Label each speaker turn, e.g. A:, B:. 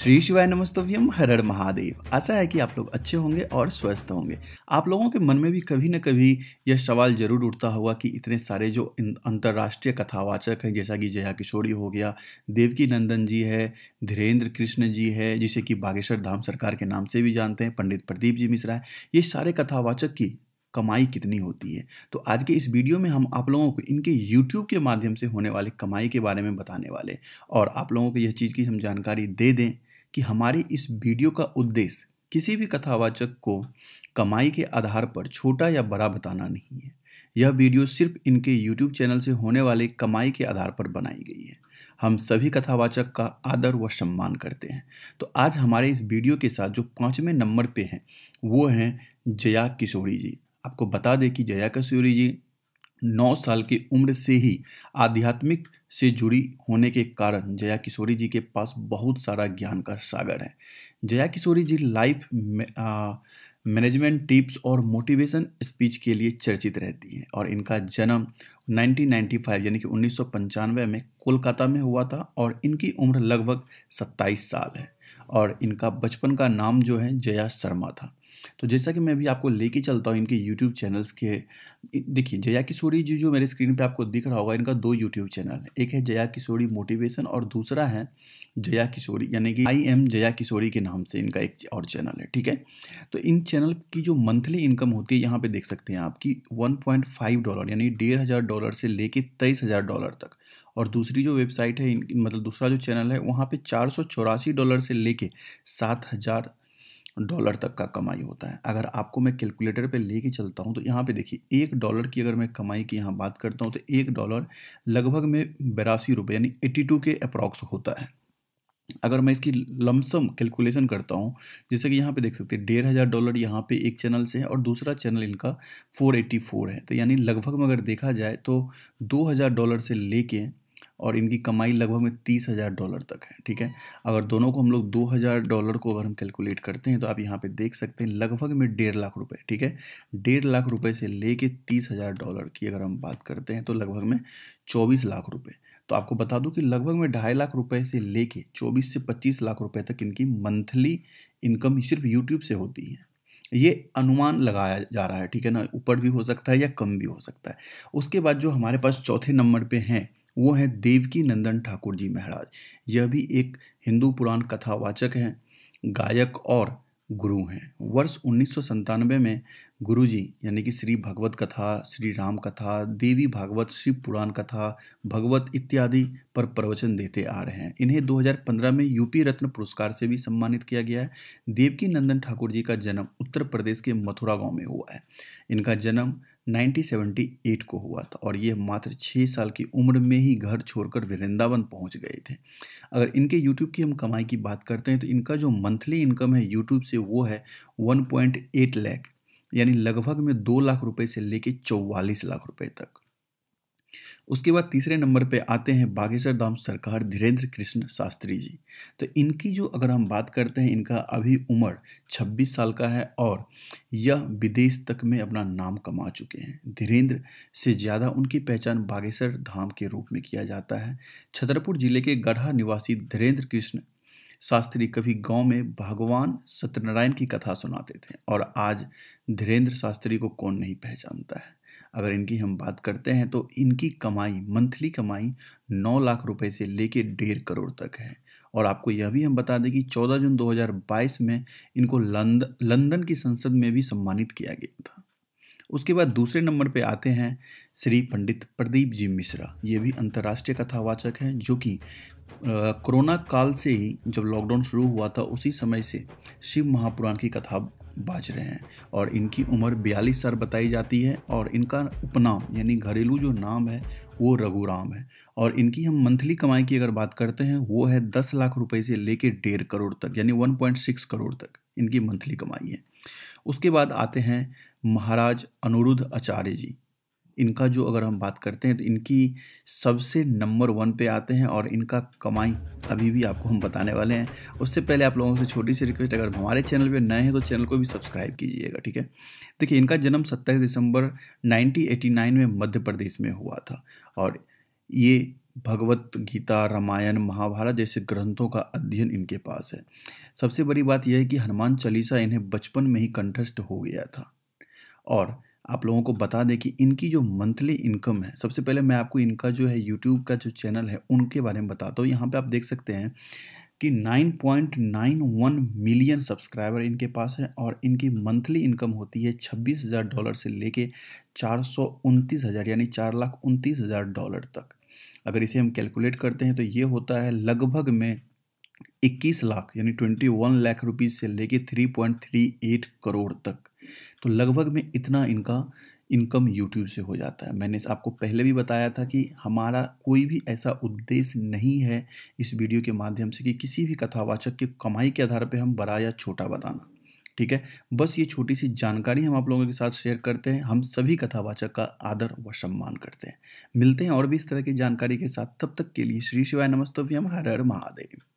A: श्री शिवाय नमस्तव्यम हर हर महादेव आशा है कि आप लोग अच्छे होंगे और स्वस्थ होंगे आप लोगों के मन में भी कभी न कभी यह सवाल जरूर उठता होगा कि इतने सारे जो अंतर्राष्ट्रीय कथावाचक हैं जैसा कि जया किशोरी हो गया देवकी नंदन जी है धीरेन्द्र कृष्ण जी है जिसे कि बागेश्वर धाम सरकार के नाम से भी जानते हैं पंडित प्रदीप जी मिश्रा है ये सारे कथावाचक की कमाई कितनी होती है तो आज के इस वीडियो में हम आप लोगों को इनके YouTube के माध्यम से होने वाले कमाई के बारे में बताने वाले और आप लोगों को यह चीज़ की हम जानकारी दे दें कि हमारे इस वीडियो का उद्देश्य किसी भी कथावाचक को कमाई के आधार पर छोटा या बड़ा बताना नहीं है यह वीडियो सिर्फ इनके YouTube चैनल से होने वाले कमाई के आधार पर बनाई गई है हम सभी कथावाचक का आदर व सम्मान करते हैं तो आज हमारे इस वीडियो के साथ जो पाँचवें नंबर पे हैं वो हैं जया किशोरी जी आपको बता दें कि जया किशोरी जी नौ साल की उम्र से ही आध्यात्मिक से जुड़ी होने के कारण जया किशोरी जी के पास बहुत सारा ज्ञान का सागर है Jaya Kishori ji life management tips और मोटिवेशन स्पीच के लिए चर्चित रहती हैं और इनका जन्म 1995 यानी कि उन्नीस में कोलकाता में हुआ था और इनकी उम्र लगभग 27 साल है और इनका बचपन का नाम जो है जया शर्मा था तो जैसा कि मैं अभी आपको लेके चलता हूँ इनके यूट्यूब चैनल्स के देखिए जया किशोरी जी जो मेरे स्क्रीन पे आपको दिख रहा होगा इनका दो यूट्यूब चैनल एक है जया किशोरी मोटिवेशन और दूसरा है जया किशोरी यानी कि आई एम जया किशोरी के नाम से इनका एक और चैनल है ठीक है तो इन चैनल की जो मंथली इनकम होती है यहाँ पर देख सकते हैं आपकी वन डॉलर यानी डेढ़ डॉलर से लेके तेईस डॉलर तक और दूसरी जो वेबसाइट है मतलब दूसरा जो चैनल है वहाँ पे चार डॉलर से लेके सात हज़ार डॉलर तक का कमाई होता है अगर आपको मैं कैलकुलेटर पे लेके चलता हूँ तो यहाँ पे देखिए एक डॉलर की अगर मैं कमाई की यहाँ बात करता हूँ तो एक डॉलर लगभग में बेरासी रुपये यानी एट्टी टू के अप्रॉक्स होता है अगर मैं इसकी लमसम कैलकुलेशन करता हूँ जैसे कि यहाँ पे देख सकते हैं डेढ़ हज़ार डॉलर यहाँ पे एक चैनल से है और दूसरा चैनल इनका 484 है तो यानी लगभग में अगर देखा जाए तो 2000 डॉलर से लेके और इनकी कमाई लगभग में तीस हज़ार डॉलर तक है ठीक है अगर दोनों को हम लोग दो हज़ार डॉलर को अगर हम कैलकुलेट करते हैं तो आप यहाँ पे देख सकते हैं लगभग में डेढ़ लाख रुपए ठीक है डेढ़ लाख रुपए से लेके तीस हज़ार डॉलर की अगर हम बात करते हैं तो लगभग में चौबीस लाख रुपये तो आपको बता दूँ कि लगभग में ढाई लाख रुपये से ले कर से पच्चीस लाख रुपये तक इनकी मंथली इनकम सिर्फ यूट्यूब से होती है ये अनुमान लगाया जा रहा है ठीक है ना ऊपर भी हो सकता है या कम भी हो सकता है उसके बाद जो हमारे पास चौथे नंबर पे हैं वो हैं देवकी नंदन ठाकुर जी महाराज यह भी एक हिंदू पुराण कथावाचक हैं गायक और गुरु हैं वर्ष उन्नीस में गुरु जी यानी कि श्री भगवत कथा श्री राम कथा देवी भागवत शिव पुराण कथा भगवत इत्यादि पर प्रवचन देते आ रहे हैं इन्हें 2015 में यूपी रत्न पुरस्कार से भी सम्मानित किया गया है देवकी नंदन ठाकुर जी का जन्म उत्तर प्रदेश के मथुरा गांव में हुआ है इनका जन्म 1978 को हुआ था और ये मात्र छः साल की उम्र में ही घर छोड़कर वृंदावन पहुंच गए थे अगर इनके YouTube की हम कमाई की बात करते हैं तो इनका जो मंथली इनकम है YouTube से वो है 1.8 लाख यानी लगभग में दो लाख रुपए से लेके चौवालीस लाख रुपए तक उसके बाद तीसरे नंबर पे आते हैं बागेश्वर धाम सरकार धीरेन्द्र कृष्ण शास्त्री जी तो इनकी जो अगर हम बात करते हैं इनका अभी उम्र 26 साल का है और यह विदेश तक में अपना नाम कमा चुके हैं धीरेन्द्र से ज़्यादा उनकी पहचान बागेश्वर धाम के रूप में किया जाता है छतरपुर जिले के गढ़ा निवासी धीरेन्द्र कृष्ण शास्त्री कभी गांव में भगवान सत्यनारायण की कथा सुनाते थे और आज धीरेन्द्र शास्त्री को कौन नहीं पहचानता है अगर इनकी हम बात करते हैं तो इनकी कमाई मंथली कमाई नौ लाख रुपए से लेके डेढ़ करोड़ तक है और आपको यह भी हम बता दें कि 14 जून 2022 में इनको लंद लंदन की संसद में भी सम्मानित किया गया था उसके बाद दूसरे नंबर पे आते हैं श्री पंडित प्रदीप जी मिश्रा ये भी अंतर्राष्ट्रीय कथावाचक हैं जो कि कोरोना काल से ही जब लॉकडाउन शुरू हुआ था उसी समय से शिव महापुराण की कथा बाज रहे हैं और इनकी उम्र बयालीस साल बताई जाती है और इनका उपनाम यानी घरेलू जो नाम है वो रघुराम है और इनकी हम मंथली कमाई की अगर बात करते हैं वो है दस लाख रुपए से लेके डेढ़ करोड़ तक यानी वन पॉइंट सिक्स करोड़ तक इनकी मंथली कमाई है उसके बाद आते हैं महाराज अनुरुद्ध आचार्य जी इनका जो अगर हम बात करते हैं तो इनकी सबसे नंबर वन पे आते हैं और इनका कमाई अभी भी आपको हम बताने वाले हैं उससे पहले आप लोगों से छोटी सी रिक्वेस्ट अगर हमारे चैनल पे नए हैं तो चैनल को भी सब्सक्राइब कीजिएगा ठीक है देखिए इनका जन्म सत्ताईस दिसंबर नाइनटीन में मध्य प्रदेश में हुआ था और ये भगवत गीता रामायण महाभारत जैसे ग्रंथों का अध्ययन इनके पास है सबसे बड़ी बात यह है कि हनुमान चालीसा इन्हें बचपन में ही कंठस्थ हो गया था और आप लोगों को बता दें कि इनकी जो मंथली इनकम है सबसे पहले मैं आपको इनका जो है यूट्यूब का जो चैनल है उनके बारे में बताता हूँ यहाँ पे आप देख सकते हैं कि 9.91 मिलियन सब्सक्राइबर इनके पास है और इनकी मंथली इनकम होती है छब्बीस हज़ार डॉलर से लेके चार सौ उनतीस हज़ार यानी चार लाख उनतीस हज़ार डॉलर तक अगर इसे हम कैलकुलेट करते हैं तो ये होता है लगभग में 21 लाख यानी 21 लाख रुपीज़ से लेके 3.38 करोड़ तक तो लगभग में इतना इनका इनकम यूट्यूब से हो जाता है मैंने आपको पहले भी बताया था कि हमारा कोई भी ऐसा उद्देश्य नहीं है इस वीडियो के माध्यम से कि किसी भी कथावाचक की कमाई के आधार पर हम बड़ा या छोटा बताना ठीक है बस ये छोटी सी जानकारी हम आप लोगों के साथ शेयर करते हैं हम सभी कथावाचक का आदर व सम्मान करते हैं मिलते हैं और भी इस तरह की जानकारी के साथ तब तक के लिए श्री शिवाय नमस्तव्यम हर हर महादेव